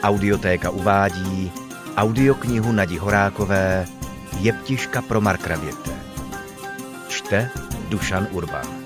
Audiotéka uvádí audioknihu Nadi Horákové Jeptiška pro markravěte. Čte Dušan Urban.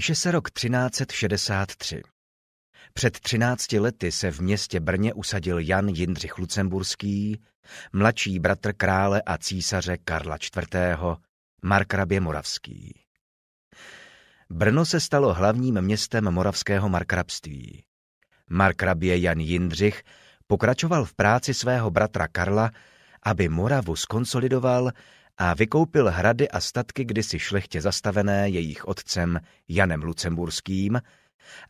Píše se rok 1363. Před 13 lety se v městě Brně usadil Jan Jindřich Lucemburský, mladší bratr krále a císaře Karla IV., markrabě Moravský. Brno se stalo hlavním městem moravského markrabství. Markrabě Jan Jindřich pokračoval v práci svého bratra Karla, aby Moravu skonsolidoval a vykoupil hrady a statky kdysi šlechtě zastavené jejich otcem Janem Lucemburským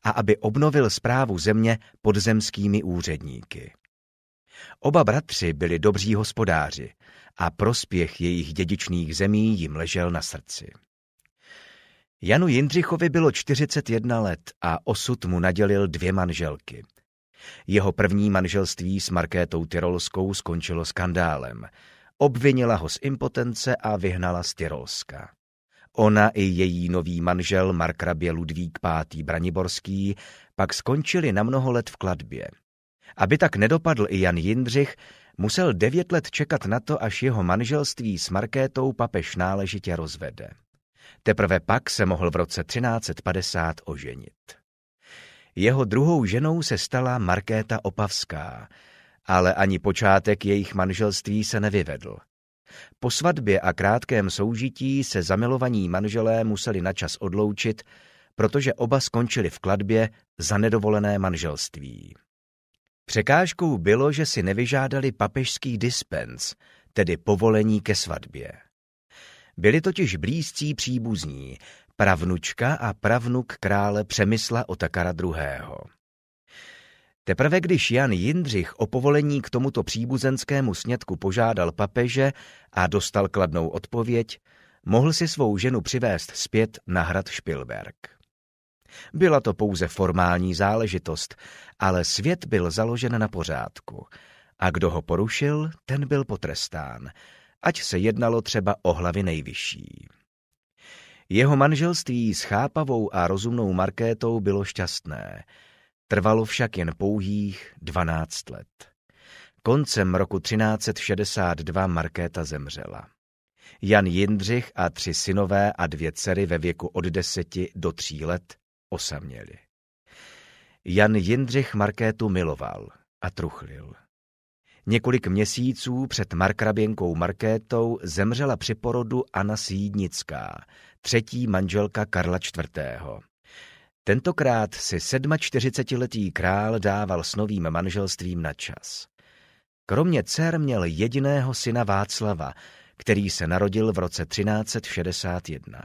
a aby obnovil zprávu země podzemskými úředníky. Oba bratři byli dobří hospodáři a prospěch jejich dědičných zemí jim ležel na srdci. Janu Jindřichovi bylo 41 let a osud mu nadělil dvě manželky. Jeho první manželství s Markétou Tyrolskou skončilo skandálem – Obvinila ho z impotence a vyhnala z Tyrolska. Ona i její nový manžel markrabě Ludvík V. Braniborský pak skončili na mnoho let v kladbě. Aby tak nedopadl i Jan Jindřich, musel devět let čekat na to, až jeho manželství s Markétou papež náležitě rozvede. Teprve pak se mohl v roce 1350 oženit. Jeho druhou ženou se stala Markéta Opavská, ale ani počátek jejich manželství se nevyvedl. Po svatbě a krátkém soužití se zamilovaní manželé museli načas odloučit, protože oba skončili v kladbě za nedovolené manželství. Překážkou bylo, že si nevyžádali papežský dispens, tedy povolení ke svatbě. Byli totiž blízcí příbuzní, pravnučka a pravnuk krále Přemysla Otakara II. Teprve když Jan Jindřich o povolení k tomuto příbuzenskému snědku požádal papeže a dostal kladnou odpověď, mohl si svou ženu přivést zpět na hrad Špilberg. Byla to pouze formální záležitost, ale svět byl založen na pořádku a kdo ho porušil, ten byl potrestán, ať se jednalo třeba o hlavy nejvyšší. Jeho manželství s chápavou a rozumnou Markétou bylo šťastné – Trvalo však jen pouhých 12 let. Koncem roku 1362 Markéta zemřela. Jan Jindřich a tři synové a dvě dcery ve věku od deseti do tří let osaměli. Jan Jindřich Markétu miloval a truchlil. Několik měsíců před markraběnkou Markétou zemřela při porodu Anna Sídnická, třetí manželka Karla IV. Tentokrát si 47-letý král dával s novým manželstvím na čas. Kromě dcer měl jediného syna Václava, který se narodil v roce 1361.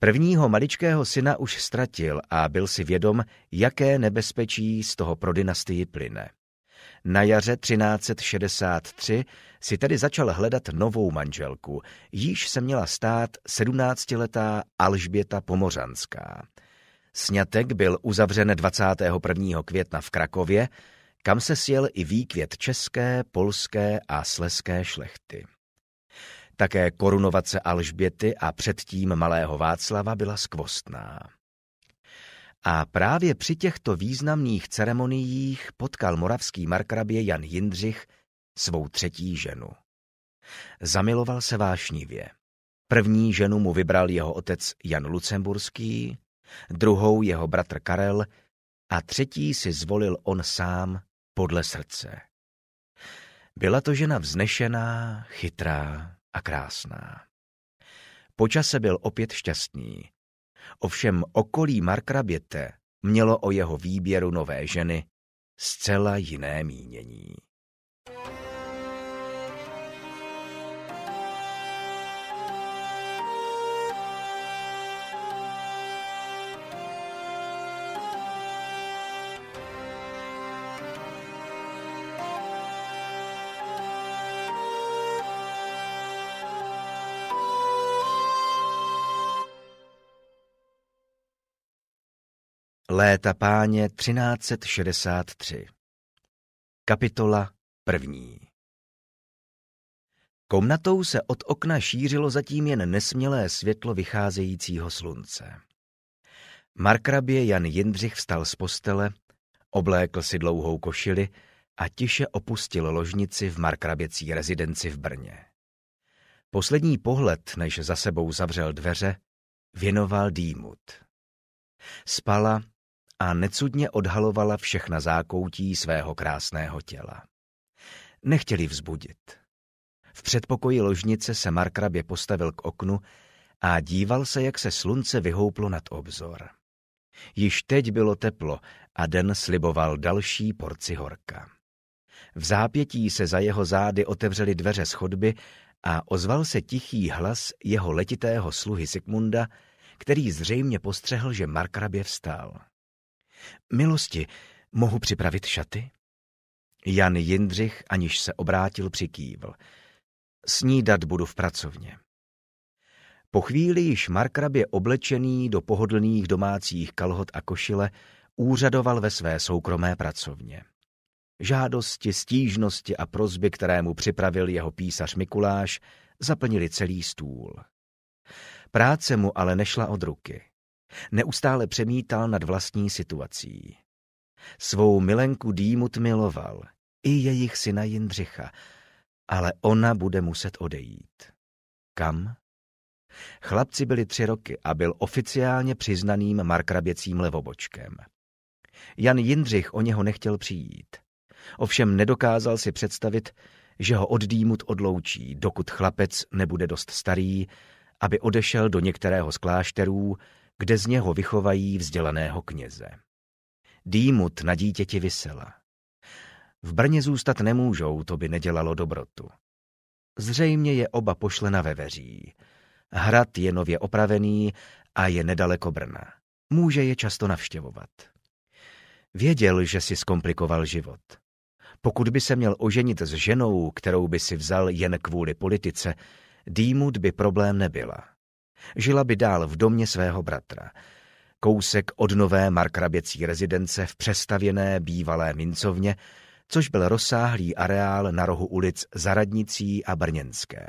Prvního maličkého syna už ztratil a byl si vědom, jaké nebezpečí z toho pro dynastii plyne. Na jaře 1363 si tedy začal hledat novou manželku, již se měla stát sedmnáctiletá Alžběta Pomořanská – Snětek byl uzavřen 21. května v Krakově, kam se sjel i výkvět české, polské a sleské šlechty. Také korunovace Alžběty a předtím malého Václava byla skvostná. A právě při těchto významných ceremoniích potkal moravský markrabě Jan Jindřich svou třetí ženu. Zamiloval se vášnivě. První ženu mu vybral jeho otec Jan Lucemburský, druhou jeho bratr Karel a třetí si zvolil on sám podle srdce. Byla to žena vznešená, chytrá a krásná. Počase byl opět šťastný. Ovšem okolí Markraběte mělo o jeho výběru nové ženy zcela jiné mínění. Léta páně 1363 Kapitola první Komnatou se od okna šířilo zatím jen nesmělé světlo vycházejícího slunce. Markrabě Jan Jindřich vstal z postele, oblékl si dlouhou košili a tiše opustil ložnici v Markraběcí rezidenci v Brně. Poslední pohled, než za sebou zavřel dveře, věnoval dýmut. Spala a necudně odhalovala všechna zákoutí svého krásného těla. Nechtěli vzbudit. V předpokoji ložnice se Markrabě postavil k oknu a díval se, jak se slunce vyhouplo nad obzor. Již teď bylo teplo a den sliboval další porci horka. V zápětí se za jeho zády otevřely dveře schodby a ozval se tichý hlas jeho letitého sluhy Sigmunda, který zřejmě postřehl, že Markrabě vstál. Milosti, mohu připravit šaty? Jan Jindřich, aniž se obrátil, přikývl. Snídat budu v pracovně. Po chvíli již Markrabě oblečený do pohodlných domácích kalhot a košile úřadoval ve své soukromé pracovně. Žádosti, stížnosti a prozby, které mu připravil jeho písař Mikuláš, zaplnili celý stůl. Práce mu ale nešla od ruky. Neustále přemítal nad vlastní situací. Svou milenku Dýmut miloval, i jejich syna Jindřicha, ale ona bude muset odejít. Kam? Chlapci byli tři roky a byl oficiálně přiznaným markraběcím levobočkem. Jan Jindřich o něho nechtěl přijít. Ovšem nedokázal si představit, že ho od odloučí, dokud chlapec nebude dost starý, aby odešel do některého z klášterů, kde z něho vychovají vzdělaného kněze. Dýmut na dítěti vysela. V Brně zůstat nemůžou, to by nedělalo dobrotu. Zřejmě je oba pošlena na veří. Hrad je nově opravený a je nedaleko Brna. Může je často navštěvovat. Věděl, že si zkomplikoval život. Pokud by se měl oženit s ženou, kterou by si vzal jen kvůli politice, Dýmut by problém nebyla. Žila by dál v domě svého bratra. Kousek od nové markraběcí rezidence v přestavěné bývalé mincovně, což byl rozsáhlý areál na rohu ulic Zaradnicí a Brněnské.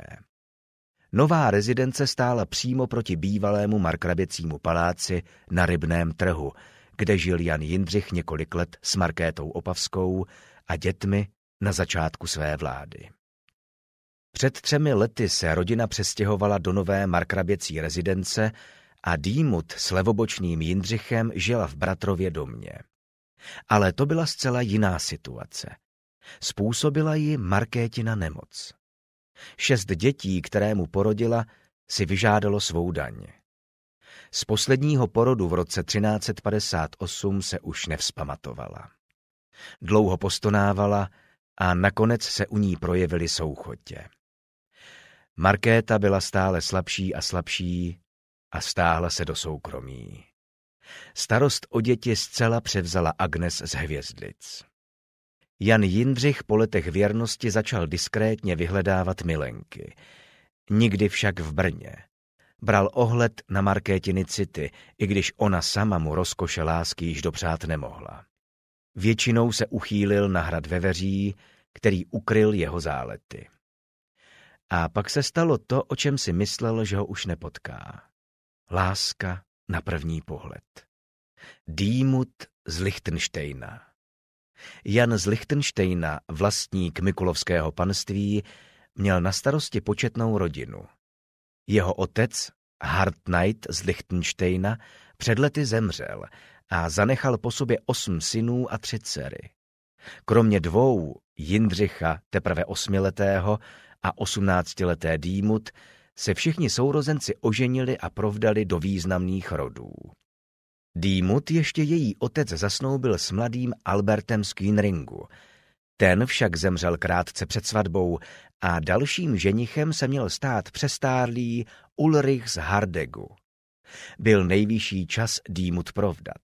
Nová rezidence stála přímo proti bývalému markraběcímu paláci na Rybném trhu, kde žil Jan Jindřich několik let s Markétou Opavskou a dětmi na začátku své vlády. Před třemi lety se rodina přestěhovala do nové markraběcí rezidence a Dýmut s levobočným Jindřichem žila v Bratrově domě. Ale to byla zcela jiná situace. Způsobila ji Markétina nemoc. Šest dětí, které mu porodila, si vyžádalo svou daň. Z posledního porodu v roce 1358 se už nevzpamatovala. Dlouho postonávala a nakonec se u ní projevily souchotě. Markéta byla stále slabší a slabší a stáhla se do soukromí. Starost o děti zcela převzala Agnes z Hvězdic. Jan Jindřich po letech věrnosti začal diskrétně vyhledávat milenky. Nikdy však v Brně. Bral ohled na Markétiny city, i když ona sama mu rozkoše lásky již dopřát nemohla. Většinou se uchýlil na hrad Veveří, který ukryl jeho zálety. A pak se stalo to, o čem si myslel, že ho už nepotká. Láska na první pohled. Dýmut z Lichtenštejna. Jan z Lichtenštejna, vlastník Mikulovského panství, měl na starosti početnou rodinu. Jeho otec, Hartnight z Lichtenštejna, před lety zemřel a zanechal po sobě osm synů a tři dcery. Kromě dvou, Jindřicha, teprve osmiletého, a osmnáctileté Dýmut se všichni sourozenci oženili a provdali do významných rodů. Dýmut ještě její otec zasnoubil s mladým Albertem z Kynringu. Ten však zemřel krátce před svatbou a dalším ženichem se měl stát přestárlý Ulrich z Hardegu. Byl nejvyšší čas Dýmut provdat.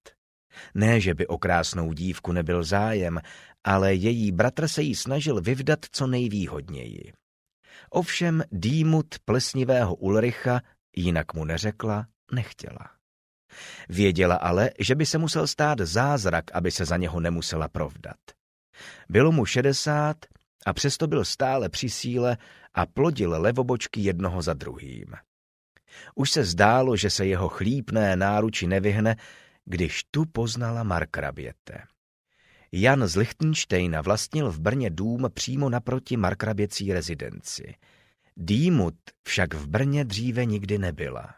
Ne, že by o krásnou dívku nebyl zájem, ale její bratr se jí snažil vyvdat co nejvýhodněji. Ovšem dýmut plesnivého Ulricha, jinak mu neřekla, nechtěla. Věděla ale, že by se musel stát zázrak, aby se za něho nemusela provdat. Bylo mu šedesát a přesto byl stále při síle a plodil levobočky jednoho za druhým. Už se zdálo, že se jeho chlípné náruči nevyhne, když tu poznala Markraběte. Jan z Lichtenštejna vlastnil v Brně dům přímo naproti Markraběcí rezidenci. Dýmut však v Brně dříve nikdy nebyla.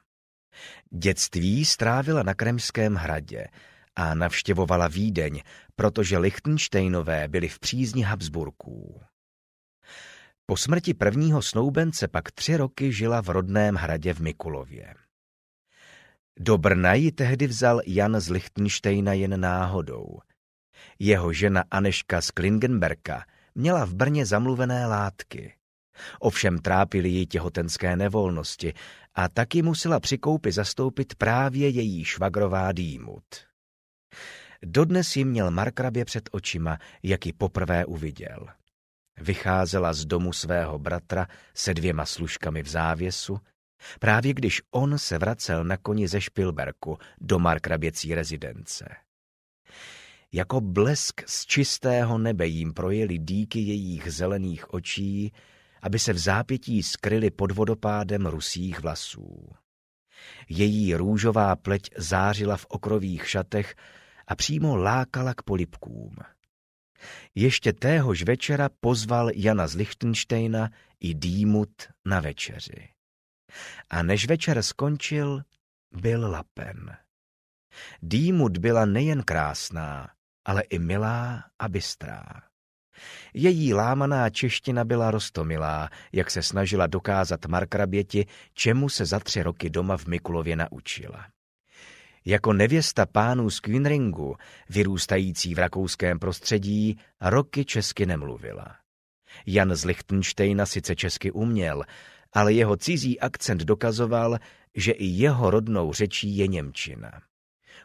Dětství strávila na Kremském hradě a navštěvovala Vídeň, protože Lichtenštejnové byli v přízni Habsburků. Po smrti prvního snoubence pak tři roky žila v rodném hradě v Mikulově. Do Brna ji tehdy vzal Jan z Lichtenštejna jen náhodou – jeho žena Aneška z Klingenberka měla v Brně zamluvené látky. Ovšem trápily ji těhotenské nevolnosti a taky musela při koupi zastoupit právě její švagrová dýmut. Dodnes ji měl Markrabě před očima, jak ji poprvé uviděl. Vycházela z domu svého bratra se dvěma služkami v závěsu, právě když on se vracel na koni ze Špilberku do Markraběcí rezidence. Jako blesk z čistého nebe jim projeli díky jejich zelených očí, aby se v zápětí skryly pod vodopádem rusých vlasů. Její růžová pleť zářila v okrových šatech a přímo lákala k polipkům. Ještě téhož večera pozval Jana z Lichtensteina i Dýmut na večeři. A než večer skončil, byl lapen. Dýmut byla nejen krásná, ale i milá a bystrá. Její lámaná čeština byla rostomilá, jak se snažila dokázat Markraběti, čemu se za tři roky doma v Mikulově naučila. Jako nevěsta pánů z Queenringu, vyrůstající v rakouském prostředí, roky česky nemluvila. Jan z Lichtenštejna sice česky uměl, ale jeho cizí akcent dokazoval, že i jeho rodnou řečí je Němčina.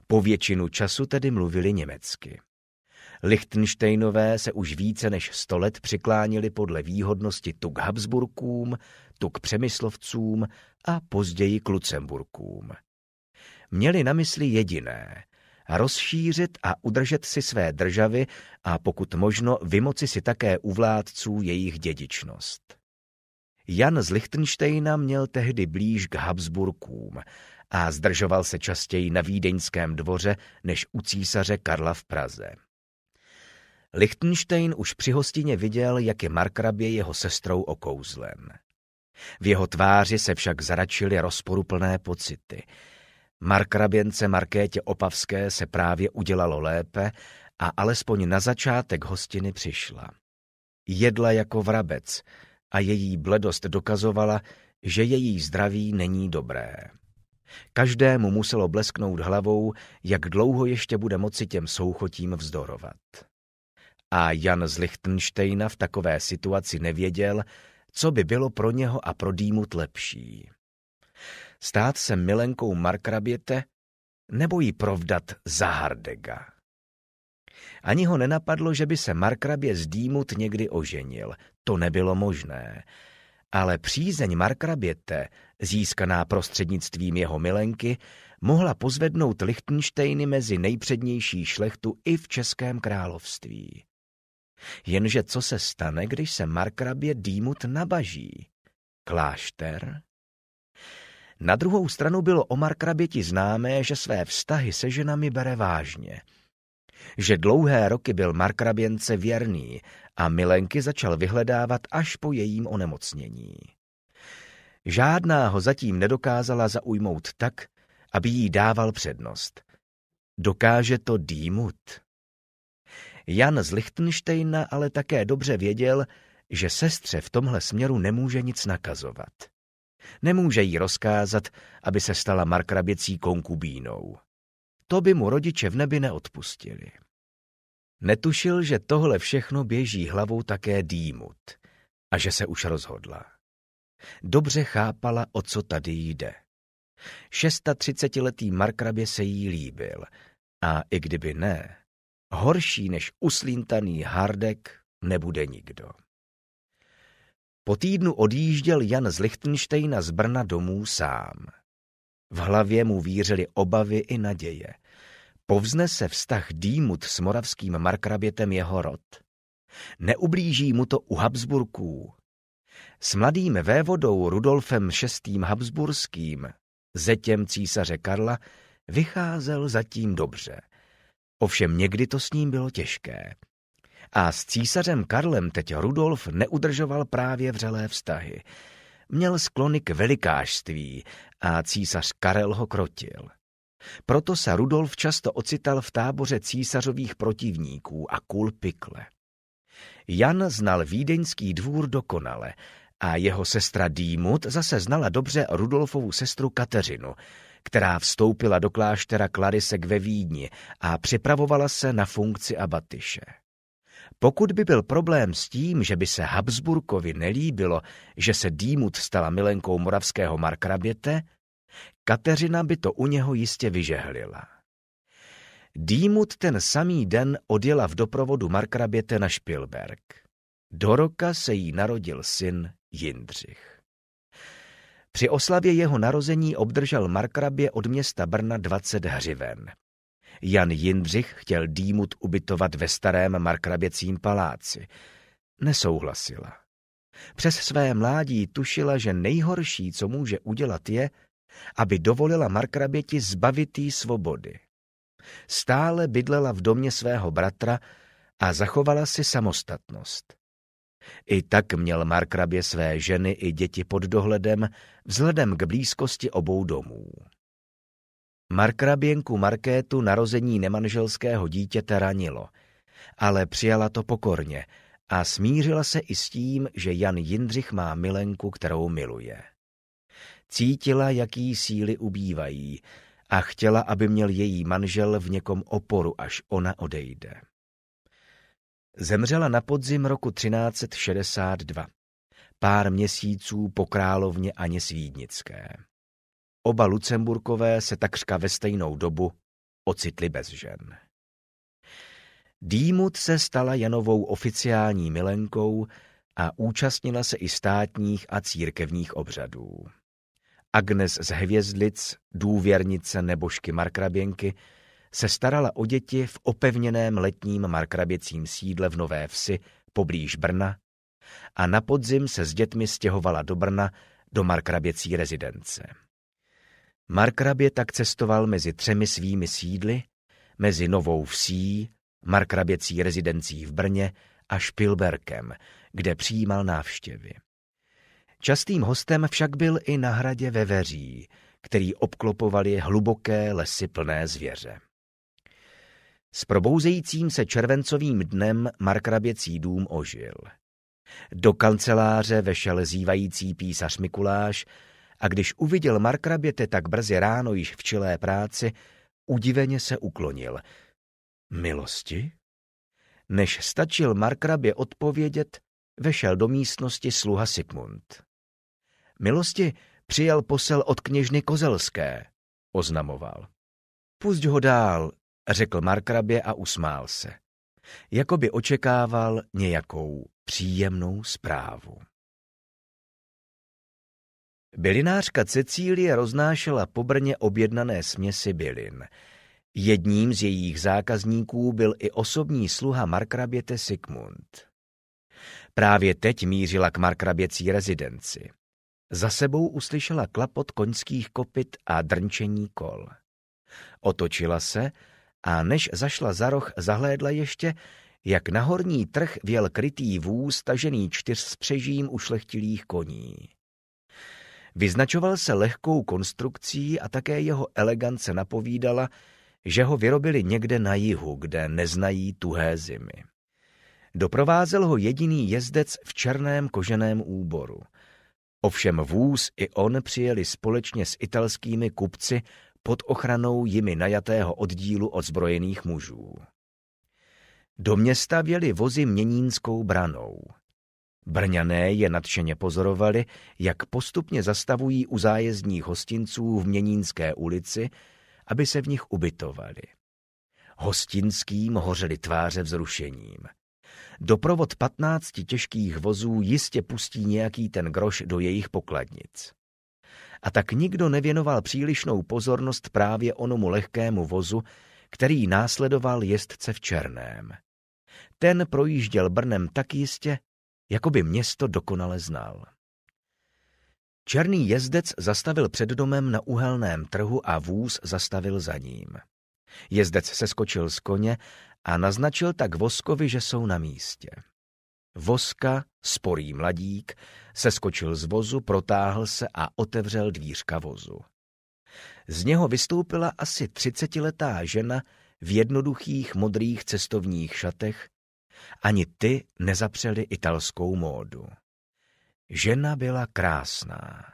Po většinu času tedy mluvili německy. Lichtenštejnové se už více než sto let přiklánili podle výhodnosti tuk Habsburkům, tuk Přemyslovcům a později k Lucemburkům. Měli na mysli jediné – rozšířit a udržet si své državy a pokud možno vymoci si také u vládců jejich dědičnost. Jan z Lichtenštejna měl tehdy blíž k Habsburkům a zdržoval se častěji na Vídeňském dvoře než u císaře Karla v Praze. Lichtenstein už při hostině viděl, jak je Markrabě jeho sestrou okouzlen. V jeho tváři se však zračily rozporuplné pocity. Markrabience Markétě Opavské se právě udělalo lépe a alespoň na začátek hostiny přišla. Jedla jako vrabec a její bledost dokazovala, že její zdraví není dobré. Každému muselo blesknout hlavou, jak dlouho ještě bude moci těm souchotím vzdorovat a Jan z Lichtenštejna v takové situaci nevěděl, co by bylo pro něho a pro Dýmut lepší. Stát se milenkou Markraběte nebo jí provdat za Hardega. Ani ho nenapadlo, že by se Markrabě z Dýmut někdy oženil. To nebylo možné. Ale přízeň Markraběte, získaná prostřednictvím jeho milenky, mohla pozvednout Lichtenštejny mezi nejpřednější šlechtu i v Českém království. Jenže co se stane, když se markrabě Dýmut nabaží? Klášter? Na druhou stranu bylo o markraběti známé, že své vztahy se ženami bere vážně. Že dlouhé roky byl markraběnce věrný a milenky začal vyhledávat až po jejím onemocnění. Žádná ho zatím nedokázala zaujmout tak, aby jí dával přednost. Dokáže to dýmut. Jan z Lichtenštejna ale také dobře věděl, že sestře v tomhle směru nemůže nic nakazovat. Nemůže jí rozkázat, aby se stala markraběcí konkubínou. To by mu rodiče v nebi neodpustili. Netušil, že tohle všechno běží hlavou také Dýmut a že se už rozhodla. Dobře chápala, o co tady jde. 36-letý markrabě se jí líbil a i kdyby ne, Horší než uslíntaný hardek nebude nikdo. Po týdnu odjížděl Jan z Lichtenštejna z Brna domů sám. V hlavě mu vířily obavy i naděje. Povzne se vztah Dýmut s moravským markrabětem jeho rod. Neublíží mu to u Habsburků. S mladým vévodou Rudolfem VI. Habsburským, zetěm císaře Karla, vycházel zatím dobře. Ovšem někdy to s ním bylo těžké. A s císařem Karlem teď Rudolf neudržoval právě vřelé vztahy. Měl sklony k velikářství a císař Karel ho krotil. Proto se Rudolf často ocital v táboře císařových protivníků a kul pikle. Jan znal vídeňský dvůr dokonale a jeho sestra Dýmut zase znala dobře Rudolfovu sestru Kateřinu – která vstoupila do kláštera Klarisek ve Vídni a připravovala se na funkci abatyše. Pokud by byl problém s tím, že by se Habsburkovi nelíbilo, že se Dýmut stala milenkou moravského markraběte, Kateřina by to u něho jistě vyžehlila. Dýmut ten samý den odjela v doprovodu markraběte na Špilberg. Do roka se jí narodil syn Jindřich. Při oslavě jeho narození obdržel markrabě od města Brna 20 hřiven. Jan Jindřich chtěl Dýmut ubytovat ve starém markraběcím paláci. Nesouhlasila. Přes své mládí tušila, že nejhorší, co může udělat, je, aby dovolila markraběti jí svobody. Stále bydlela v domě svého bratra a zachovala si samostatnost. I tak měl markrabě své ženy i děti pod dohledem vzhledem k blízkosti obou domů. Markraběnku Markétu narození nemanželského dítěte ranilo, ale přijala to pokorně a smířila se i s tím, že Jan Jindřich má milenku, kterou miluje. Cítila, jaký síly ubývají a chtěla, aby měl její manžel v někom oporu, až ona odejde zemřela na podzim roku 1362, pár měsíců po královně Aně Svídnické. Oba Lucemburkové se takřka ve stejnou dobu ocitli bez žen. Dýmut se stala Janovou oficiální milenkou a účastnila se i státních a církevních obřadů. Agnes z Hvězdlic, důvěrnice nebožky Markraběnky, se starala o děti v opevněném letním markraběcím sídle v Nové Vsi poblíž Brna a na podzim se s dětmi stěhovala do Brna do markraběcí rezidence. Markrabě tak cestoval mezi třemi svými sídly, mezi Novou Vsí, markraběcí rezidencí v Brně a Špilberkem, kde přijímal návštěvy. Častým hostem však byl i na hradě Veveří, který obklopovali hluboké lesy plné zvěře. S probouzejícím se červencovým dnem Markraběcí dům ožil. Do kanceláře vešel zývající písař Mikuláš a když uviděl Markraběte tak brzy ráno již v čilé práci, udiveně se uklonil. Milosti? Než stačil Markrabě odpovědět, vešel do místnosti sluha Sigmund. Milosti přijal posel od kněžny Kozelské, oznamoval. Pusť ho dál, řekl Markrabě a usmál se. Jakoby očekával nějakou příjemnou zprávu. Bylinářka Cecílie roznášela po Brně objednané směsi bylin. Jedním z jejich zákazníků byl i osobní sluha markraběte Sigmund. Právě teď mířila k markraběcí rezidenci. Za sebou uslyšela klapot koňských kopyt a drnčení kol. Otočila se a než zašla za roh, zahlédla ještě, jak na horní trh věl krytý vůz tažený čtyř s přežím ušlechtilých koní. Vyznačoval se lehkou konstrukcí a také jeho elegance napovídala, že ho vyrobili někde na jihu, kde neznají tuhé zimy. Doprovázel ho jediný jezdec v černém koženém úboru. Ovšem vůz i on přijeli společně s italskými kupci pod ochranou jimi najatého oddílu odzbrojených mužů. Do města věli vozy měnínskou branou. Brňané je nadšeně pozorovali, jak postupně zastavují u zájezdních hostinců v Měnínské ulici, aby se v nich ubytovali. Hostinským hořely tváře vzrušením. Doprovod patnácti těžkých vozů jistě pustí nějaký ten groš do jejich pokladnic a tak nikdo nevěnoval přílišnou pozornost právě onomu lehkému vozu, který následoval jezdce v černém. Ten projížděl Brnem tak jistě, jako by město dokonale znal. Černý jezdec zastavil před domem na uhelném trhu a vůz zastavil za ním. Jezdec se skočil z koně a naznačil tak voskovi, že jsou na místě. Voska, sporý mladík, seskočil z vozu, protáhl se a otevřel dvířka vozu. Z něho vystoupila asi třicetiletá žena v jednoduchých modrých cestovních šatech, ani ty nezapřeli italskou módu. Žena byla krásná.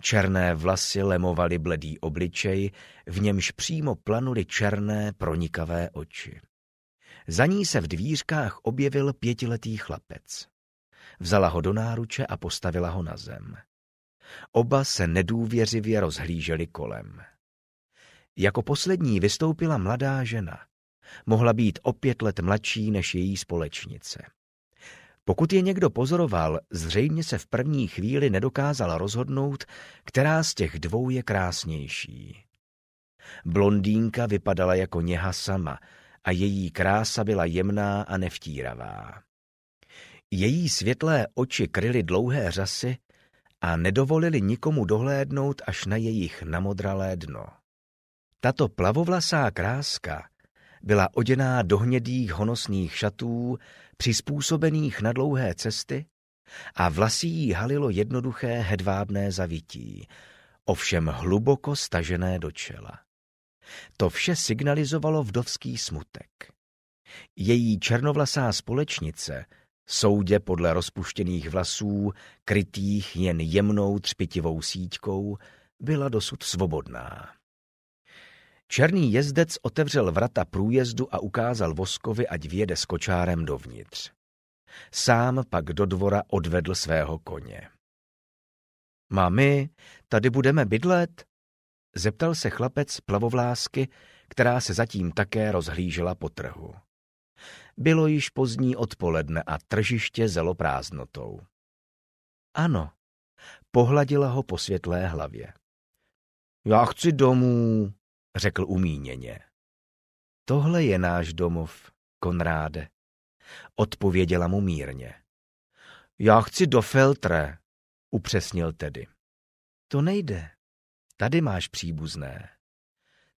Černé vlasy lemovaly bledý obličej, v němž přímo planuly černé pronikavé oči. Za ní se v dvířkách objevil pětiletý chlapec. Vzala ho do náruče a postavila ho na zem. Oba se nedůvěřivě rozhlíželi kolem. Jako poslední vystoupila mladá žena. Mohla být o pět let mladší než její společnice. Pokud je někdo pozoroval, zřejmě se v první chvíli nedokázala rozhodnout, která z těch dvou je krásnější. Blondýnka vypadala jako něha sama, a její krása byla jemná a nevtíravá. Její světlé oči kryly dlouhé řasy a nedovolili nikomu dohlédnout až na jejich namodralé dno. Tato plavovlasá kráska byla oděná do hnědých honosných šatů, přizpůsobených na dlouhé cesty, a vlasy jí halilo jednoduché hedvábné zavití, ovšem hluboko stažené do čela. To vše signalizovalo vdovský smutek. Její černovlasá společnice, soudě podle rozpuštěných vlasů, krytých jen jemnou třpitivou síťkou, byla dosud svobodná. Černý jezdec otevřel vrata průjezdu a ukázal Voskovi, ať vjede s kočárem dovnitř. Sám pak do dvora odvedl svého koně. Mami, tady budeme bydlet? Zeptal se chlapec plavovlásky, která se zatím také rozhlížela po trhu. Bylo již pozdní odpoledne a tržiště zelo prázdnotou. Ano, pohladila ho po světlé hlavě. Já chci domů, řekl umíněně. Tohle je náš domov, Konráde, odpověděla mu mírně. Já chci do Feltre, upřesnil tedy. To nejde, Tady máš příbuzné.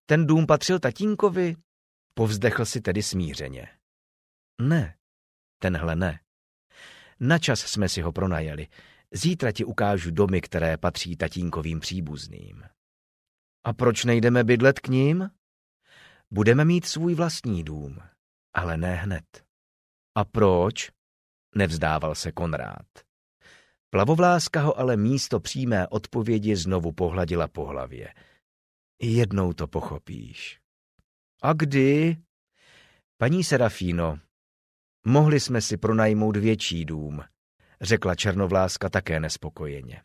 Ten dům patřil tatínkovi? Povzdechl si tedy smířeně. Ne, tenhle ne. Na čas jsme si ho pronajeli. Zítra ti ukážu domy, které patří tatínkovým příbuzným. A proč nejdeme bydlet k ním? Budeme mít svůj vlastní dům, ale ne hned. A proč? Nevzdával se Konrád. Plavovláska ho ale místo přímé odpovědi znovu pohladila po hlavě. Jednou to pochopíš. A kdy? Paní Serafíno, mohli jsme si pronajmout větší dům, řekla Černovláska také nespokojeně.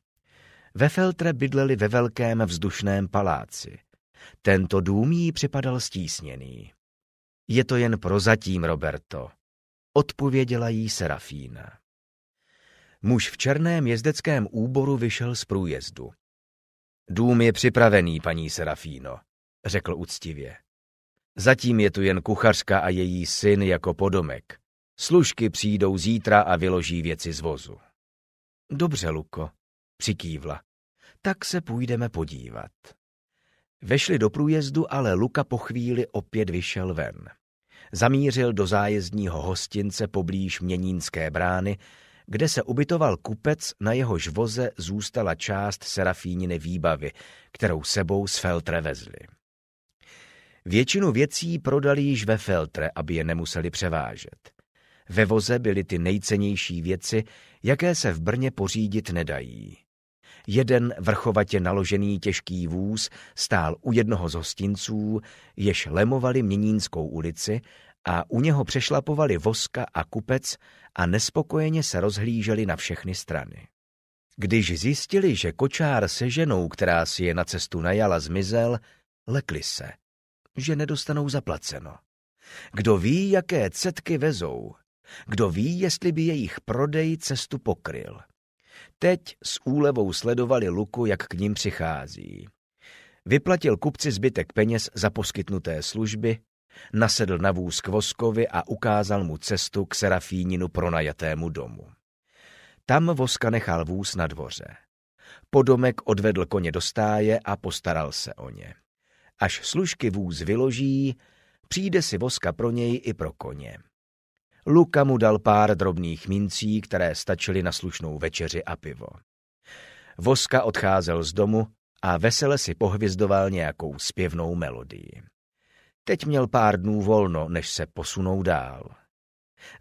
Ve Feltre bydleli ve velkém vzdušném paláci. Tento dům jí připadal stísněný. Je to jen prozatím, Roberto, odpověděla jí Serafína. Muž v černém jezdeckém úboru vyšel z průjezdu. Dům je připravený, paní Serafíno, řekl úctivě. Zatím je tu jen kuchařka a její syn jako podomek. Služky přijdou zítra a vyloží věci z vozu. Dobře, Luko, přikývla. Tak se půjdeme podívat. Vešli do průjezdu, ale Luka po chvíli opět vyšel ven. Zamířil do zájezdního hostince poblíž Měnínské brány, kde se ubytoval kupec, na jehož voze zůstala část Serafíniny výbavy, kterou sebou z Feltre vezli. Většinu věcí prodali již ve Feltre, aby je nemuseli převážet. Ve voze byly ty nejcennější věci, jaké se v Brně pořídit nedají. Jeden vrchovatě naložený těžký vůz stál u jednoho z hostinců, jež lemovali Měnínskou ulici a u něho přešlapovali voska a kupec a nespokojeně se rozhlíželi na všechny strany. Když zjistili, že kočár se ženou, která si je na cestu najala, zmizel, lekli se, že nedostanou zaplaceno. Kdo ví, jaké cetky vezou, kdo ví, jestli by jejich prodej cestu pokryl. Teď s úlevou sledovali Luku, jak k ním přichází. Vyplatil kupci zbytek peněz za poskytnuté služby nasedl na vůz k Voskovi a ukázal mu cestu k Serafíninu pronajatému domu. Tam Voska nechal vůz na dvoře. Podomek odvedl koně do stáje a postaral se o ně. Až služky vůz vyloží, přijde si Voska pro něj i pro koně. Luka mu dal pár drobných mincí, které stačily na slušnou večeři a pivo. Voska odcházel z domu a vesele si pohvězdoval nějakou zpěvnou melodii. Teď měl pár dnů volno, než se posunou dál.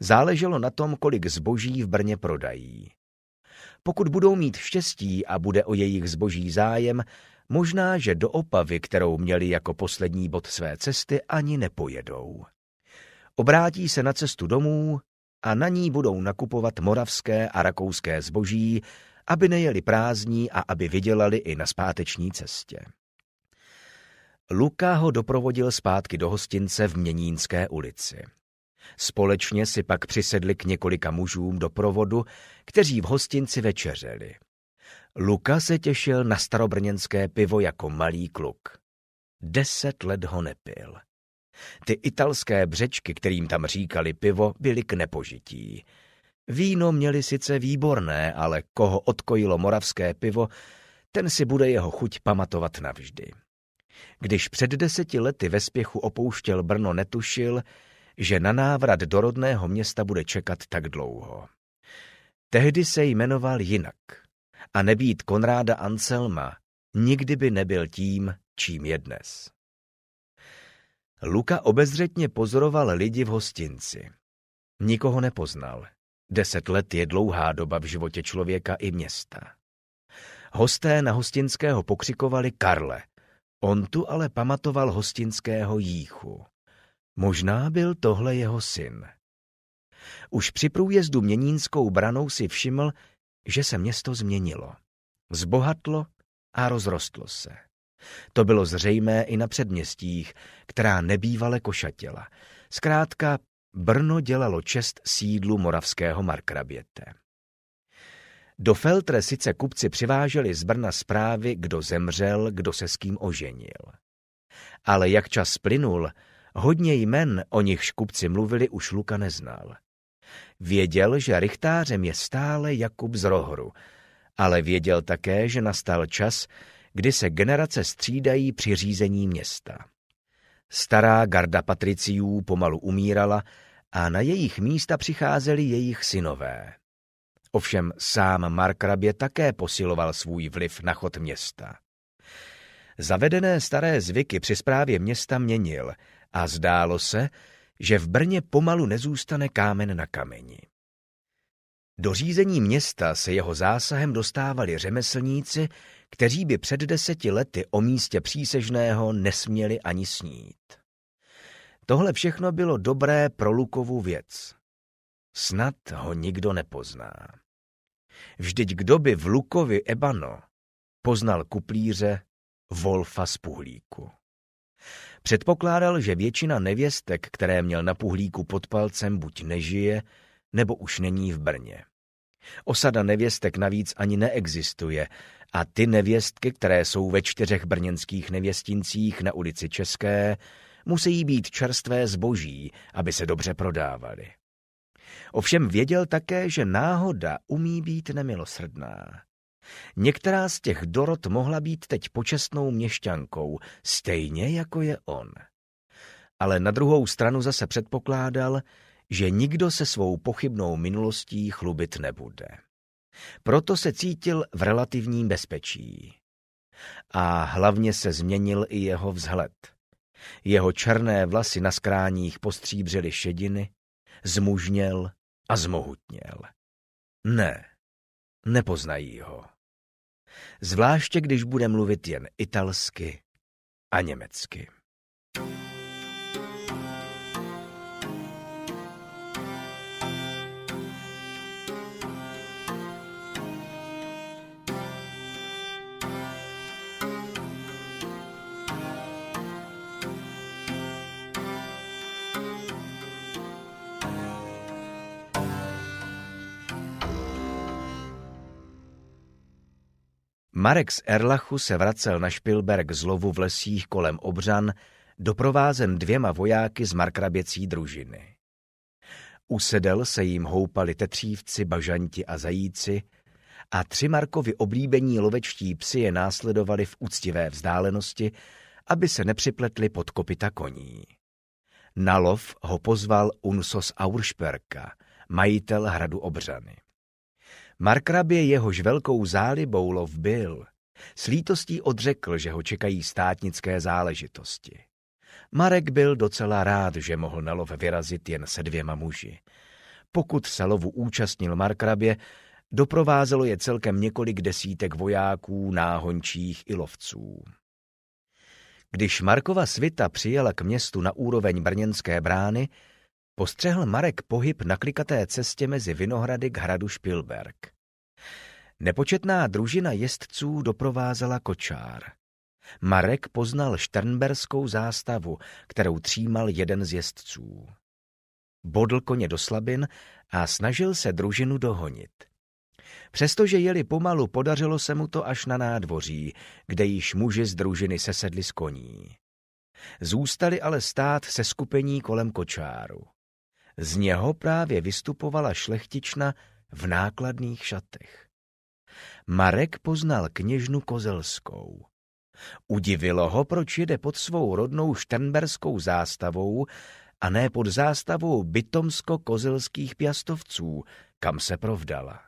Záleželo na tom, kolik zboží v Brně prodají. Pokud budou mít štěstí a bude o jejich zboží zájem, možná, že do Opavy, kterou měli jako poslední bod své cesty, ani nepojedou. Obrátí se na cestu domů a na ní budou nakupovat moravské a rakouské zboží, aby nejeli prázdní a aby vydělali i na zpáteční cestě. Luka ho doprovodil zpátky do hostince v Měnínské ulici. Společně si pak přisedli k několika mužům do provodu, kteří v hostinci večeřeli. Luka se těšil na starobrněnské pivo jako malý kluk. Deset let ho nepil. Ty italské břečky, kterým tam říkali pivo, byly k nepožití. Víno měli sice výborné, ale koho odkojilo moravské pivo, ten si bude jeho chuť pamatovat navždy. Když před deseti lety ve spěchu opouštěl Brno, netušil, že na návrat do rodného města bude čekat tak dlouho. Tehdy se jmenoval jinak a nebýt Konráda Anselma nikdy by nebyl tím, čím je dnes. Luka obezřetně pozoroval lidi v hostinci. Nikoho nepoznal. Deset let je dlouhá doba v životě člověka i města. Hosté na hostinského pokřikovali Karle On tu ale pamatoval hostinského jíchu. Možná byl tohle jeho syn. Už při průjezdu měnínskou branou si všiml, že se město změnilo. Zbohatlo a rozrostlo se. To bylo zřejmé i na předměstích, která nebývale košatěla. Zkrátka, Brno dělalo čest sídlu moravského markraběte. Do Feltre sice kupci přiváželi z Brna zprávy, kdo zemřel, kdo se s kým oženil. Ale jak čas plynul, hodně jmen, o nichž kupci mluvili, už Luka neznal. Věděl, že richtářem je stále Jakub z Rohru, ale věděl také, že nastal čas, kdy se generace střídají při řízení města. Stará garda patriciů pomalu umírala a na jejich místa přicházeli jejich synové. Ovšem sám markrabě také posiloval svůj vliv na chod města. Zavedené staré zvyky při správě města měnil a zdálo se, že v Brně pomalu nezůstane kámen na kameni. Do řízení města se jeho zásahem dostávali řemeslníci, kteří by před deseti lety o místě přísežného nesměli ani snít. Tohle všechno bylo dobré pro Lukovu věc. Snad ho nikdo nepozná. Vždyť kdo by v Lukovi Ebano poznal kuplíře Wolfa z Puhlíku. Předpokládal, že většina nevěstek, které měl na Puhlíku pod palcem, buď nežije, nebo už není v Brně. Osada nevěstek navíc ani neexistuje a ty nevěstky, které jsou ve čtyřech brněnských nevěstincích na ulici České, musí být čerstvé zboží, aby se dobře prodávaly. Ovšem věděl také, že náhoda umí být nemilosrdná. Některá z těch Dorot mohla být teď počestnou měšťankou, stejně jako je on. Ale na druhou stranu zase předpokládal, že nikdo se svou pochybnou minulostí chlubit nebude. Proto se cítil v relativním bezpečí. A hlavně se změnil i jeho vzhled. Jeho černé vlasy na skráních postříbřily šediny, zmužněl a zmohutněl. Ne, nepoznají ho. Zvláště když bude mluvit jen italsky a německy. Marek z Erlachu se vracel na Špilberg z lovu v lesích kolem Obřan, doprovázen dvěma vojáky z markraběcí družiny. Usedel se jim houpali tetřívci, bažanti a zajíci a tři Markovi oblíbení lovečtí psi je následovali v úctivé vzdálenosti, aby se nepřipletli pod kopita koní. Na lov ho pozval Unsos Auršperka, majitel hradu Obřany. Markrabě jehož velkou zálibou lov byl, s lítostí odřekl, že ho čekají státnické záležitosti. Marek byl docela rád, že mohl na lov vyrazit jen se dvěma muži. Pokud se lovu účastnil Markrabě, doprovázelo je celkem několik desítek vojáků, náhončích i lovců. Když Markova svita přijela k městu na úroveň brněnské brány, postřehl Marek pohyb na klikaté cestě mezi Vinohrady k hradu Špilberg. Nepočetná družina jezdců doprovázela kočár. Marek poznal šternberskou zástavu, kterou třímal jeden z jezdců. Bodl koně do slabin a snažil se družinu dohonit. Přestože jeli pomalu, podařilo se mu to až na nádvoří, kde již muži z družiny sesedli z koní. Zůstali ale stát se skupení kolem kočáru. Z něho právě vystupovala šlechtična v nákladných šatech. Marek poznal kněžnu Kozelskou. Udivilo ho, proč jede pod svou rodnou štenberskou zástavou a ne pod zástavou bytomsko-kozelských pěstovců, kam se provdala.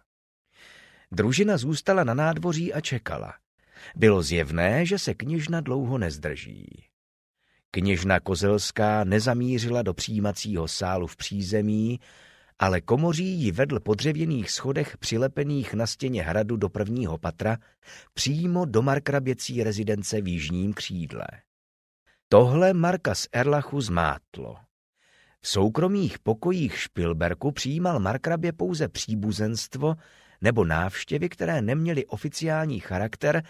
Družina zůstala na nádvoří a čekala. Bylo zjevné, že se kněžna dlouho nezdrží. Kněžna Kozelská nezamířila do přijímacího sálu v přízemí, ale komoří ji vedl po dřevěných schodech přilepených na stěně hradu do prvního patra přímo do markraběcí rezidence v jižním křídle. Tohle Marka z Erlachu zmátlo. V soukromých pokojích Špilberku přijímal markrabě pouze příbuzenstvo nebo návštěvy, které neměly oficiální charakter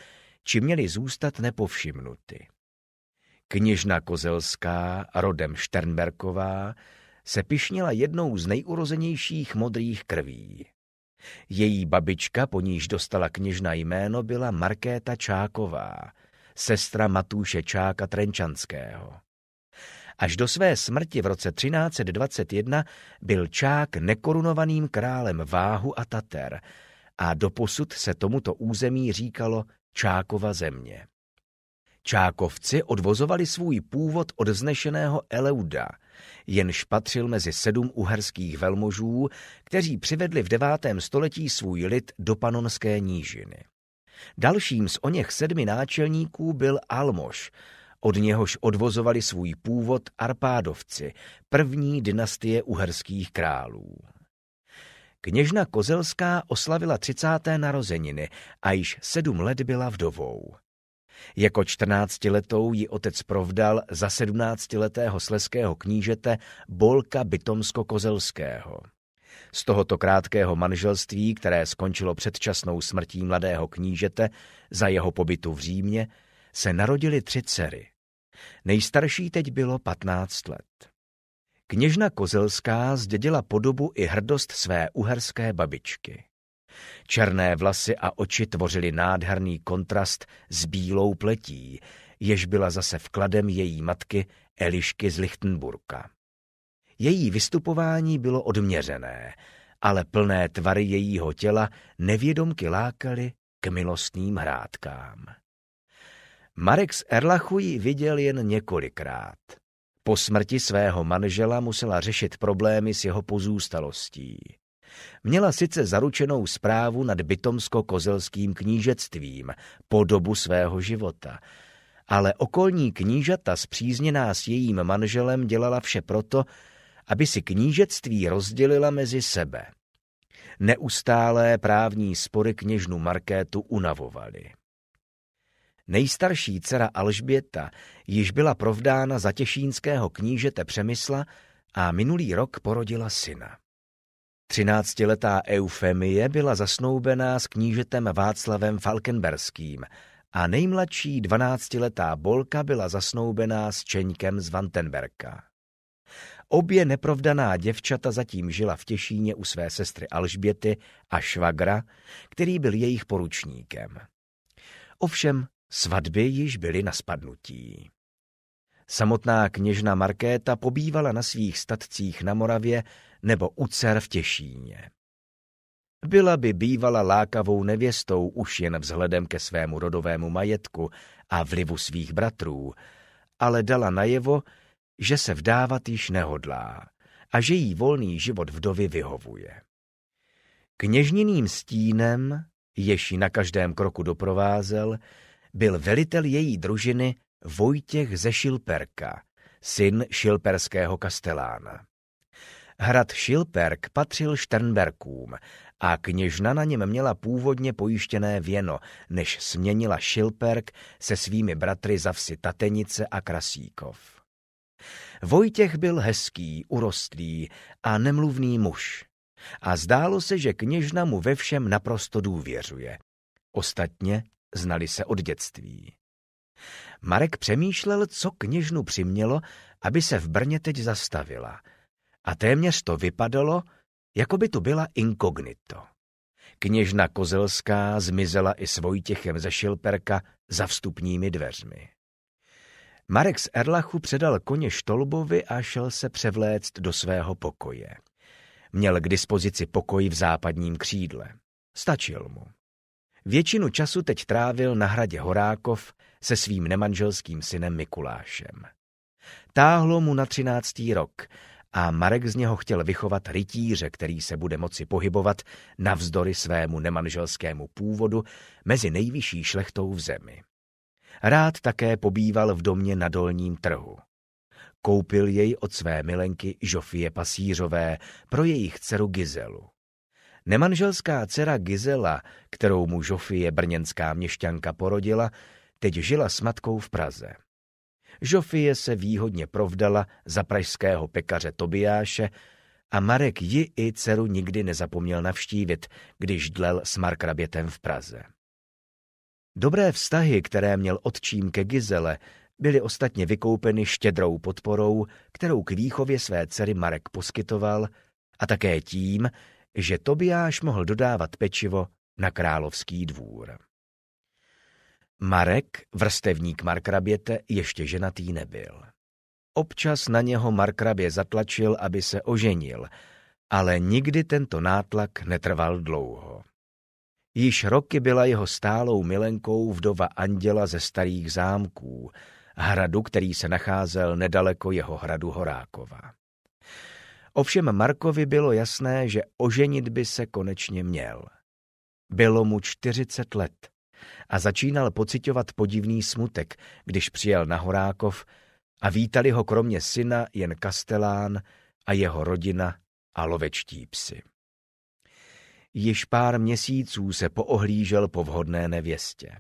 či měly zůstat nepovšimnuty. Kněžna Kozelská, rodem Šternberková, se pišnila jednou z nejurozenějších modrých krví. Její babička, po níž dostala kněžna jméno, byla Markéta Čáková, sestra Matúše Čáka Trenčanského. Až do své smrti v roce 1321 byl Čák nekorunovaným králem Váhu a Tater a doposud se tomuto území říkalo Čákova země. Čákovci odvozovali svůj původ od vznešeného Eleuda, jenž patřil mezi sedm uherských velmožů, kteří přivedli v devátém století svůj lid do panonské nížiny. Dalším z oněch sedmi náčelníků byl Almoš, od něhož odvozovali svůj původ Arpádovci, první dynastie uherských králů. Kněžna Kozelská oslavila třicáté narozeniny a již sedm let byla vdovou. Jako čtrnáctiletou ji otec provdal za sedmnáctiletého sleského knížete Bolka Bytomsko-Kozelského. Z tohoto krátkého manželství, které skončilo předčasnou smrtí mladého knížete za jeho pobytu v Římě, se narodili tři dcery. Nejstarší teď bylo patnáct let. Kněžna Kozelská zdědila podobu i hrdost své uherské babičky. Černé vlasy a oči tvořily nádherný kontrast s bílou pletí, jež byla zase vkladem její matky Elišky z Lichtenburka. Její vystupování bylo odměřené, ale plné tvary jejího těla nevědomky lákaly k milostným hrádkám. Marek z Erlachu ji viděl jen několikrát. Po smrti svého manžela musela řešit problémy s jeho pozůstalostí. Měla sice zaručenou zprávu nad bytomsko-kozelským knížectvím po dobu svého života, ale okolní knížata zpřízněná s jejím manželem dělala vše proto, aby si knížectví rozdělila mezi sebe. Neustálé právní spory kněžnu Markétu unavovaly. Nejstarší dcera Alžběta již byla provdána za těšínského knížete Přemysla a minulý rok porodila syna. Třináctiletá Eufemie byla zasnoubená s knížetem Václavem Falkenberským a nejmladší dvanáctiletá Bolka byla zasnoubená s Čeňkem z Vantenberka. Obě neprovdaná děvčata zatím žila v Těšíně u své sestry Alžběty a švagra, který byl jejich poručníkem. Ovšem svatby již byly na spadnutí. Samotná kněžna Markéta pobývala na svých statcích na Moravě nebo Ucer v Těšíně. Byla by bývala lákavou nevěstou už jen vzhledem ke svému rodovému majetku a vlivu svých bratrů, ale dala najevo, že se vdávat již nehodlá a že jí volný život vdovy vyhovuje. Kněžniným stínem, jež ji na každém kroku doprovázel, byl velitel její družiny Vojtěch ze Šilperka, syn šilperského kastelána. Hrad Šilperk patřil Šternberkům a kněžna na něm měla původně pojištěné věno, než směnila Šilperk se svými bratry za vsi Tatenice a Krasíkov. Vojtěch byl hezký, urostlý a nemluvný muž a zdálo se, že kněžna mu ve všem naprosto důvěřuje. Ostatně znali se od dětství. Marek přemýšlel, co kněžnu přimělo, aby se v Brně teď zastavila – a téměř to vypadalo, jako by tu byla inkognito. Kněžna Kozelská zmizela i s Vojtěchem ze Šilperka za vstupními dveřmi. Marek z Erlachu předal koně Štolbovi a šel se převléct do svého pokoje. Měl k dispozici pokoj v západním křídle. Stačil mu. Většinu času teď trávil na hradě Horákov se svým nemanželským synem Mikulášem. Táhlo mu na třináctý rok a Marek z něho chtěl vychovat rytíře, který se bude moci pohybovat navzdory svému nemanželskému původu mezi nejvyšší šlechtou v zemi. Rád také pobýval v domě na dolním trhu. Koupil jej od své milenky Žofie Pasířové pro jejich dceru Gizelu. Nemanželská dcera Gizela, kterou mu Žofie brněnská měšťanka porodila, teď žila s matkou v Praze. Žofie se výhodně provdala za pražského pekaře Tobiáše a Marek ji i dceru nikdy nezapomněl navštívit, když dlel s Markrabětem v Praze. Dobré vztahy, které měl otčím ke Gizele, byly ostatně vykoupeny štědrou podporou, kterou k výchově své dcery Marek poskytoval, a také tím, že Tobiáš mohl dodávat pečivo na královský dvůr. Marek, vrstevník Markraběte, ještě ženatý nebyl. Občas na něho Markrabě zatlačil, aby se oženil, ale nikdy tento nátlak netrval dlouho. Již roky byla jeho stálou milenkou vdova Anděla ze starých zámků, hradu, který se nacházel nedaleko jeho hradu Horákova. Ovšem Markovi bylo jasné, že oženit by se konečně měl. Bylo mu 40 let a začínal pocitovat podivný smutek, když přijel na Horákov a vítali ho kromě syna jen kastelán a jeho rodina a lovečtí psy. Již pár měsíců se poohlížel po vhodné nevěstě.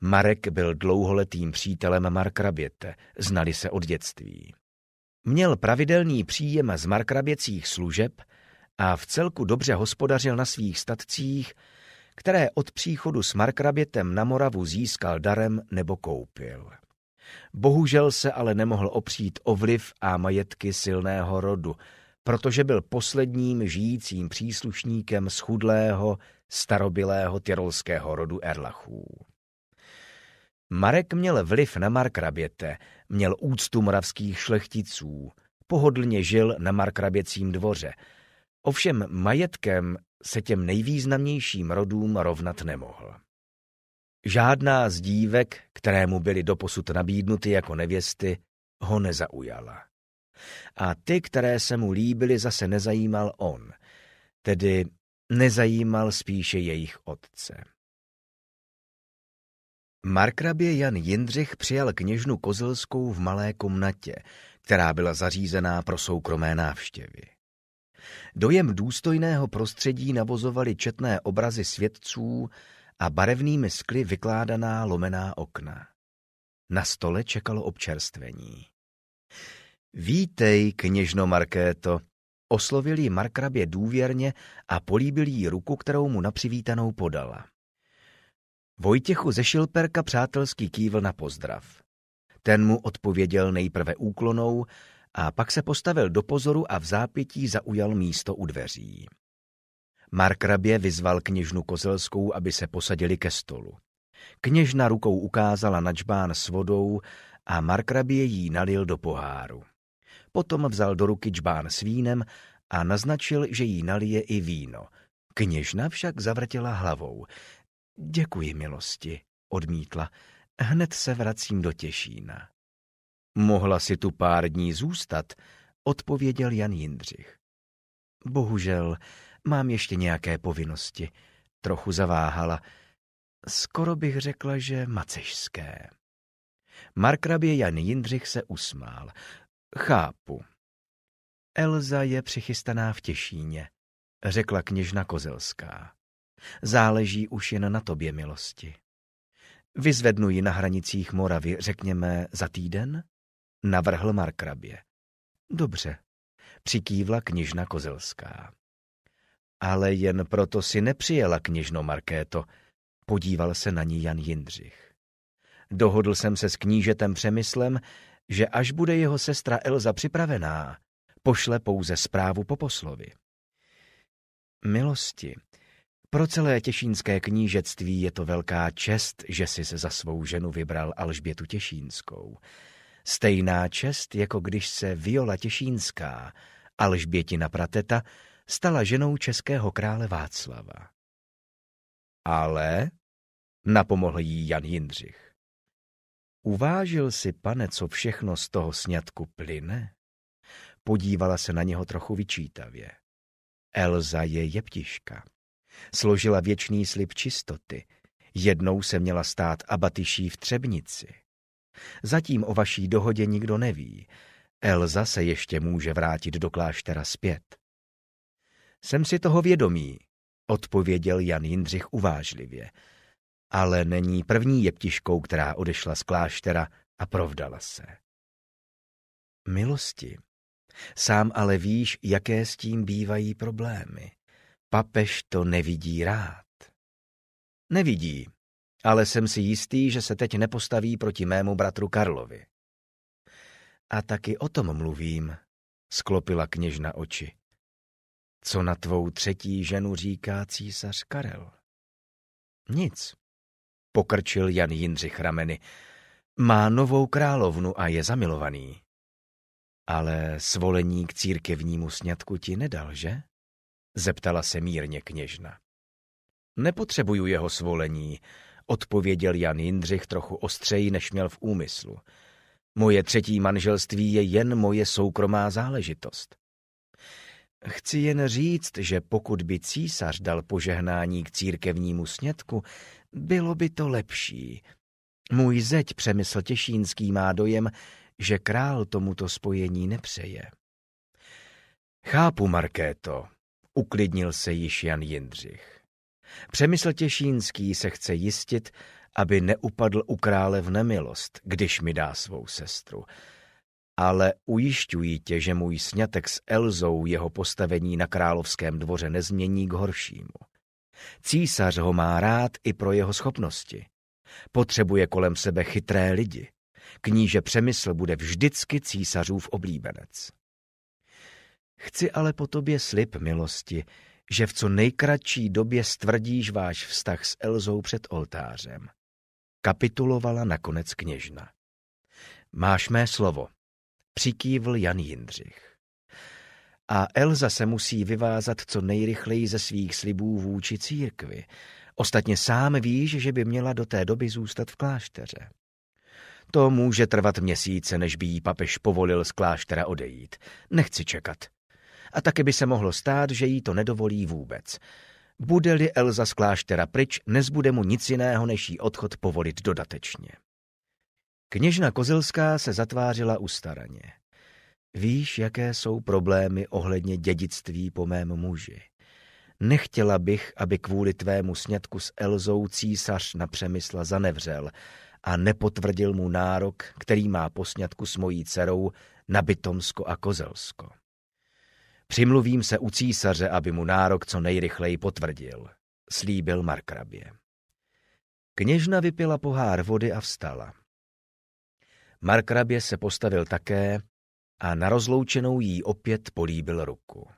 Marek byl dlouholetým přítelem Markraběte, znali se od dětství. Měl pravidelný příjem z markraběcích služeb a v celku dobře hospodařil na svých statcích které od příchodu s Markrabětem na Moravu získal darem nebo koupil. Bohužel se ale nemohl opřít o vliv a majetky silného rodu, protože byl posledním žijícím příslušníkem schudlého, starobilého tyrolského rodu Erlachů. Marek měl vliv na Markraběte, měl úctu moravských šlechticů, pohodlně žil na Markraběcím dvoře – Ovšem majetkem se těm nejvýznamnějším rodům rovnat nemohl. Žádná z dívek, kterému byly doposud nabídnuty jako nevěsty, ho nezaujala. A ty, které se mu líbily, zase nezajímal on, tedy nezajímal spíše jejich otce. Markrabě Jan Jindřich přijal kněžnu Kozelskou v malé komnatě, která byla zařízená pro soukromé návštěvy. Dojem důstojného prostředí navozovaly četné obrazy svědců a barevnými skly vykládaná lomená okna. Na stole čekalo občerstvení. Vítej, kněžno Markéto, oslovil ji Markrabě důvěrně a políbil jí ruku, kterou mu napřivítanou podala. Vojtěchu ze Šilperka přátelský kývl na pozdrav. Ten mu odpověděl nejprve úklonou a pak se postavil do pozoru a v zápětí zaujal místo u dveří. Rabě vyzval kněžnu Kozelskou, aby se posadili ke stolu. Kněžna rukou ukázala na čbán s vodou a Rabě jí nalil do poháru. Potom vzal do ruky čbán s vínem a naznačil, že jí nalije i víno. Kněžna však zavrtěla hlavou. Děkuji milosti, odmítla. Hned se vracím do Těšína. Mohla si tu pár dní zůstat, odpověděl Jan Jindřich. Bohužel, mám ještě nějaké povinnosti. Trochu zaváhala. Skoro bych řekla, že macežské. Markrabě Jan Jindřich se usmál. Chápu. Elza je přichystaná v Těšíně, řekla kněžna Kozelská. Záleží už jen na tobě, milosti. Vyzvednu ji na hranicích Moravy, řekněme, za týden? navrhl Markrabě. Dobře, přikývla knižna Kozelská. Ale jen proto si nepřijela knižno Markéto, podíval se na ní Jan Jindřich. Dohodl jsem se s knížetem Přemyslem, že až bude jeho sestra Elza připravená, pošle pouze zprávu po poslovi. Milosti, pro celé těšínské knížectví je to velká čest, že si se za svou ženu vybral Alžbětu Těšínskou. Stejná čest, jako když se Viola Těšínská, Alžbětina Prateta, stala ženou českého krále Václava. Ale, napomohl jí Jan Jindřich, uvážil si pane, co všechno z toho sňatku plyne? Podívala se na něho trochu vyčítavě. Elza je jeptiška. Složila věčný slib čistoty. Jednou se měla stát abatyší v Třebnici. Zatím o vaší dohodě nikdo neví. Elza se ještě může vrátit do kláštera zpět. Jsem si toho vědomý, odpověděl Jan Jindřich uvážlivě. Ale není první jeptiškou, která odešla z kláštera a provdala se. Milosti. Sám ale víš, jaké s tím bývají problémy. Papež to nevidí rád. Nevidí, ale jsem si jistý, že se teď nepostaví proti mému bratru Karlovi. A taky o tom mluvím, sklopila kněžna oči. Co na tvou třetí ženu říká císař Karel? Nic, pokrčil Jan Jindřich rameny. Má novou královnu a je zamilovaný. Ale svolení k církevnímu sňatku ti nedal, že? Zeptala se mírně kněžna. Nepotřebuju jeho svolení, odpověděl Jan Jindřich trochu ostřeji, než měl v úmyslu. Moje třetí manželství je jen moje soukromá záležitost. Chci jen říct, že pokud by císař dal požehnání k církevnímu snědku, bylo by to lepší. Můj zeď Přemysl Těšínský má dojem, že král tomuto spojení nepřeje. Chápu, Markéto, uklidnil se již Jan Jindřich. Přemysl Těšínský se chce jistit, aby neupadl u krále v nemilost, když mi dá svou sestru. Ale ujišťuji tě, že můj snětek s Elzou jeho postavení na královském dvoře nezmění k horšímu. Císař ho má rád i pro jeho schopnosti. Potřebuje kolem sebe chytré lidi. Kníže Přemysl bude vždycky císařův oblíbenec. Chci ale po tobě slib milosti, že v co nejkratší době stvrdíš váš vztah s Elzou před oltářem. Kapitulovala nakonec kněžna. Máš mé slovo, přikývl Jan Jindřich. A Elza se musí vyvázat co nejrychleji ze svých slibů vůči církvi. Ostatně sám víš, že by měla do té doby zůstat v klášteře. To může trvat měsíce, než by jí papež povolil z kláštera odejít. Nechci čekat a taky by se mohlo stát, že jí to nedovolí vůbec. Bude-li Elza z kláštera pryč, nezbude mu nic jiného, než jí odchod povolit dodatečně. Kněžna Kozilská se zatvářila ustaraně. Víš, jaké jsou problémy ohledně dědictví po mém muži. Nechtěla bych, aby kvůli tvému snědku s Elzou císař na Přemysla zanevřel a nepotvrdil mu nárok, který má po snědku s mojí dcerou na Bytomsko a Kozelsko. Přimluvím se u císaře, aby mu nárok co nejrychleji potvrdil, slíbil Markrabě. Kněžna vypila pohár vody a vstala. Markrabě se postavil také a na rozloučenou jí opět políbil ruku.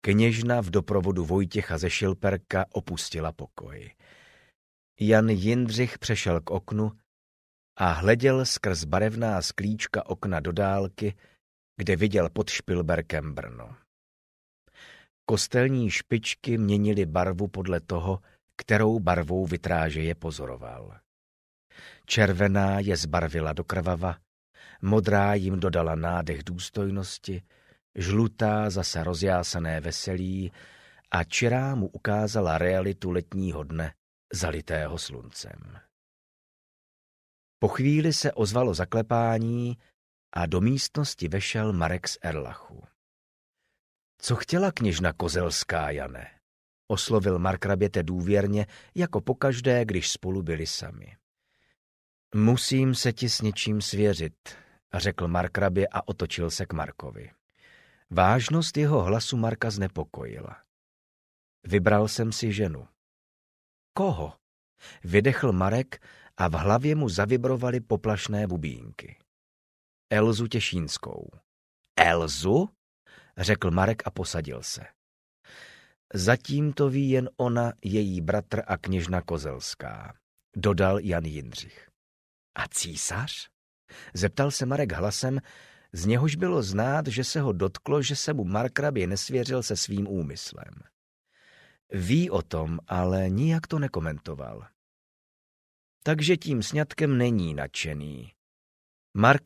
Kněžna v doprovodu Vojtěcha ze Šilperka opustila pokoj. Jan Jindřich přešel k oknu a hleděl skrz barevná sklíčka okna do dálky, kde viděl pod Špilberkem Brno. Kostelní špičky měnily barvu podle toho, kterou barvou vytráže je pozoroval. Červená je zbarvila do krvava, modrá jim dodala nádech důstojnosti, žlutá zase rozjásané veselí a čirá mu ukázala realitu letního dne, zalitého sluncem. Po chvíli se ozvalo zaklepání a do místnosti vešel Marek z Erlachu. Co chtěla kněžna Kozelská, Jane? Oslovil Markraběte důvěrně, jako pokaždé, když spolu byli sami. Musím se ti s něčím svěřit, řekl Markrabě a otočil se k Markovi. Vážnost jeho hlasu Marka znepokojila. Vybral jsem si ženu. Koho? Vydechl Marek a v hlavě mu zavibrovaly poplašné bubínky. Elzu Těšínskou. Elzu? řekl Marek a posadil se. Zatím to ví jen ona, její bratr a kněžna Kozelská, dodal Jan Jindřich. A císař? Zeptal se Marek hlasem, z něhož bylo znát, že se ho dotklo, že se mu Markrabě nesvěřil se svým úmyslem. Ví o tom, ale nijak to nekomentoval. Takže tím sňatkem není nadšený,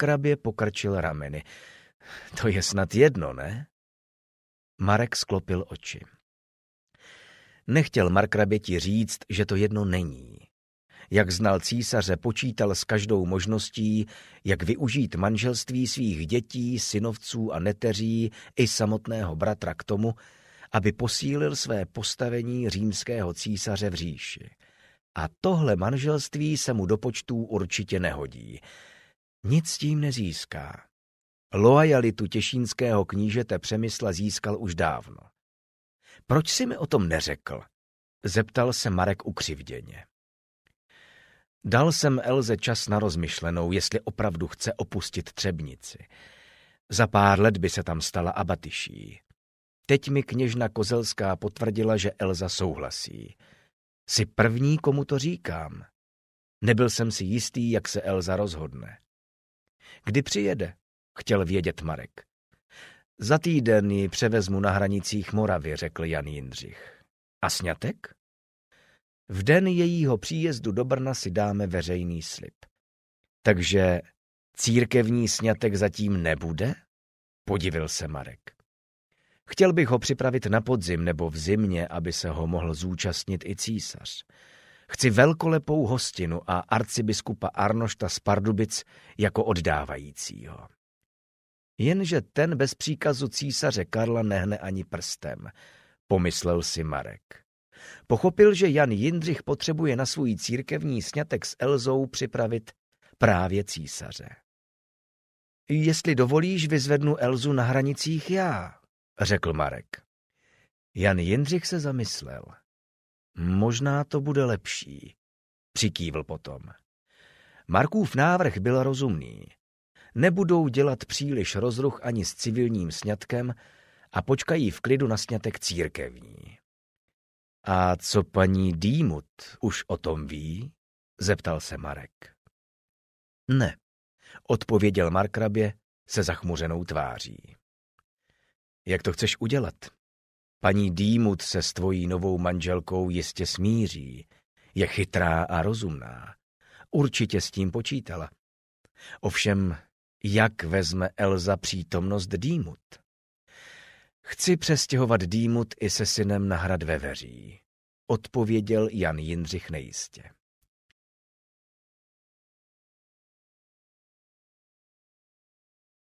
rabě pokrčil rameny. To je snad jedno, ne? Marek sklopil oči. Nechtěl ti říct, že to jedno není. Jak znal císaře, počítal s každou možností, jak využít manželství svých dětí, synovců a neteří i samotného bratra k tomu, aby posílil své postavení římského císaře v říši. A tohle manželství se mu do počtů určitě nehodí. Nic tím nezíská. Loajalitu těšínského knížete Přemysla získal už dávno. Proč si mi o tom neřekl? Zeptal se Marek ukřivděně. Dal jsem Elze čas na rozmyšlenou, jestli opravdu chce opustit Třebnici. Za pár let by se tam stala abatyší. Teď mi kněžna Kozelská potvrdila, že Elza souhlasí. Jsi první, komu to říkám. Nebyl jsem si jistý, jak se Elza rozhodne. Kdy přijede? Chtěl vědět Marek. Za týden ji převezmu na hranicích Moravy, řekl Jan Jindřich. A snětek? V den jejího příjezdu do Brna si dáme veřejný slib. Takže církevní snětek zatím nebude? Podivil se Marek. Chtěl bych ho připravit na podzim nebo v zimě, aby se ho mohl zúčastnit i císař. Chci velkolepou hostinu a arcibiskupa Arnošta z Pardubic jako oddávajícího. Jenže ten bez příkazu císaře Karla nehne ani prstem, pomyslel si Marek. Pochopil, že Jan Jindřich potřebuje na svůj církevní snětek s Elzou připravit právě císaře. Jestli dovolíš, vyzvednu Elzu na hranicích já, řekl Marek. Jan Jindřich se zamyslel. Možná to bude lepší, přikývl potom. Markův návrh byl rozumný. Nebudou dělat příliš rozruch ani s civilním sňatkem a počkají v klidu na sňatek církevní. A co paní Dýmut už o tom ví? zeptal se Marek. Ne, odpověděl Markrabě se zachmuřenou tváří. Jak to chceš udělat? Paní Dýmut se s tvojí novou manželkou jistě smíří. Je chytrá a rozumná. Určitě s tím počítala. Ovšem, jak vezme Elza přítomnost Dýmut? Chci přestěhovat Dýmut i se synem na hrad Veveří, odpověděl Jan Jindřich nejistě.